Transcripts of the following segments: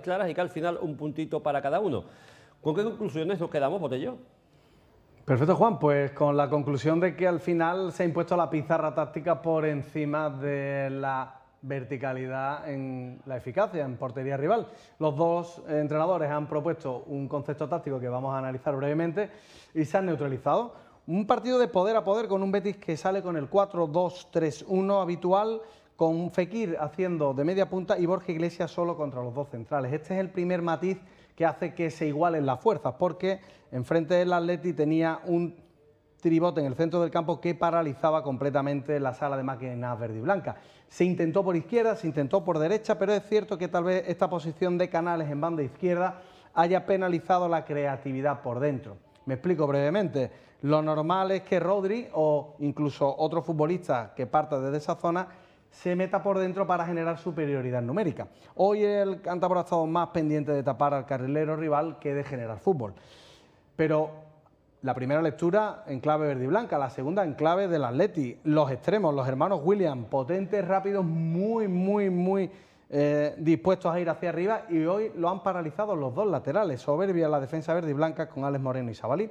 claras y que al final un puntito para cada uno. ¿Con qué conclusiones nos quedamos, ello? Perfecto, Juan. Pues con la conclusión de que al final se ha impuesto la pizarra táctica por encima de la verticalidad en la eficacia, en portería rival. Los dos entrenadores han propuesto un concepto táctico que vamos a analizar brevemente y se han neutralizado. Un partido de poder a poder con un Betis que sale con el 4-2-3-1 habitual, con Fekir haciendo de media punta y Borja Iglesias solo contra los dos centrales. Este es el primer matiz que hace que se igualen las fuerzas, porque enfrente del Atleti tenía un tribote en el centro del campo que paralizaba completamente la sala de máquinas verde y blanca. Se intentó por izquierda, se intentó por derecha, pero es cierto que tal vez esta posición de canales en banda izquierda haya penalizado la creatividad por dentro. Me explico brevemente. Lo normal es que Rodri o incluso otro futbolista que parta desde esa zona se meta por dentro para generar superioridad numérica. Hoy el Cantabro ha estado más pendiente de tapar al carrilero rival que de generar fútbol. Pero la primera lectura en clave verde y blanca, la segunda en clave del Atleti, los extremos, los hermanos William, potentes, rápidos, muy, muy, muy eh, dispuestos a ir hacia arriba y hoy lo han paralizado los dos laterales, soberbia la defensa verde y blanca con Alex Moreno y Sabalí.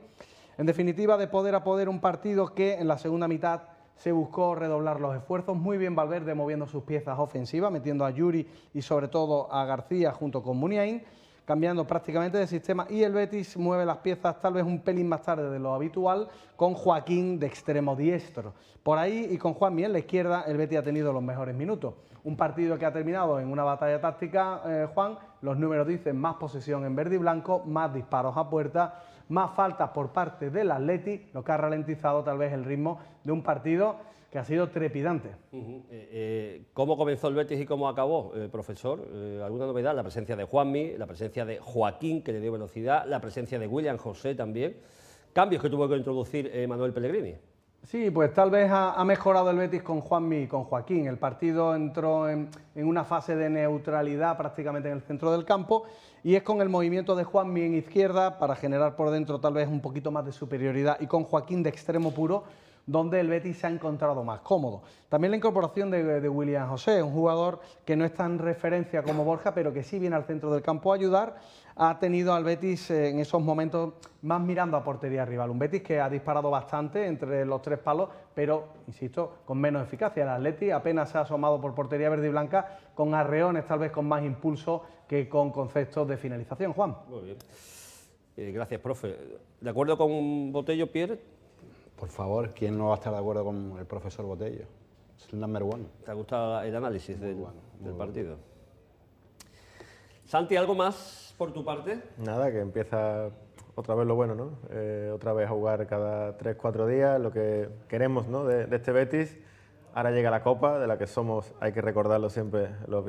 En definitiva, de poder a poder un partido que en la segunda mitad se buscó redoblar los esfuerzos. Muy bien Valverde moviendo sus piezas ofensivas, metiendo a Yuri y sobre todo a García junto con Muniain, cambiando prácticamente de sistema. Y el Betis mueve las piezas tal vez un pelín más tarde de lo habitual, con Joaquín de extremo diestro. Por ahí y con Juan Miel, la izquierda, el Betis ha tenido los mejores minutos. Un partido que ha terminado en una batalla táctica, eh, Juan, los números dicen más posesión en verde y blanco, más disparos a puerta más faltas por parte del Atleti, lo que ha ralentizado tal vez el ritmo de un partido que ha sido trepidante. Eh, eh, ¿Cómo comenzó el Betis y cómo acabó, eh, profesor? ¿Alguna novedad? La presencia de Juanmi, la presencia de Joaquín, que le dio velocidad, la presencia de William José también. Cambios que tuvo que introducir Manuel Pellegrini. Sí, pues tal vez ha, mejorado el Betis con Juanmi y con Joaquín. El partido entró en, en, una fase de neutralidad prácticamente en el centro del campo y es con el movimiento de Juanmi en izquierda para generar por dentro tal vez un poquito más de superioridad y con Joaquín de extremo puro donde el Betis se ha encontrado más cómodo. También la incorporación de, William José, un jugador que no es tan referencia como Borja, pero que sí viene al centro del campo a ayudar, ha tenido al Betis eh, en esos momentos más mirando a portería rival. Un Betis que ha disparado bastante entre los tres palos, pero, insisto, con menos eficacia. El Atleti apenas se ha asomado por portería verde y blanca, con arreones tal vez con más impulso que con conceptos de finalización. Juan. Muy bien. Eh, gracias, profe. De acuerdo con Botello, Pierre, por favor, ¿quién no va a estar de acuerdo con el profesor Botello? Es el number one. ¿Te ha gustado el análisis del, del partido? Santi, ¿algo más por tu parte? Nada, que empieza otra vez lo bueno, ¿no? Eh, otra vez a jugar cada 3-4 días, lo que queremos ¿no? de, este Betis. Ahora llega la Copa, de la que somos, hay que recordarlo siempre, los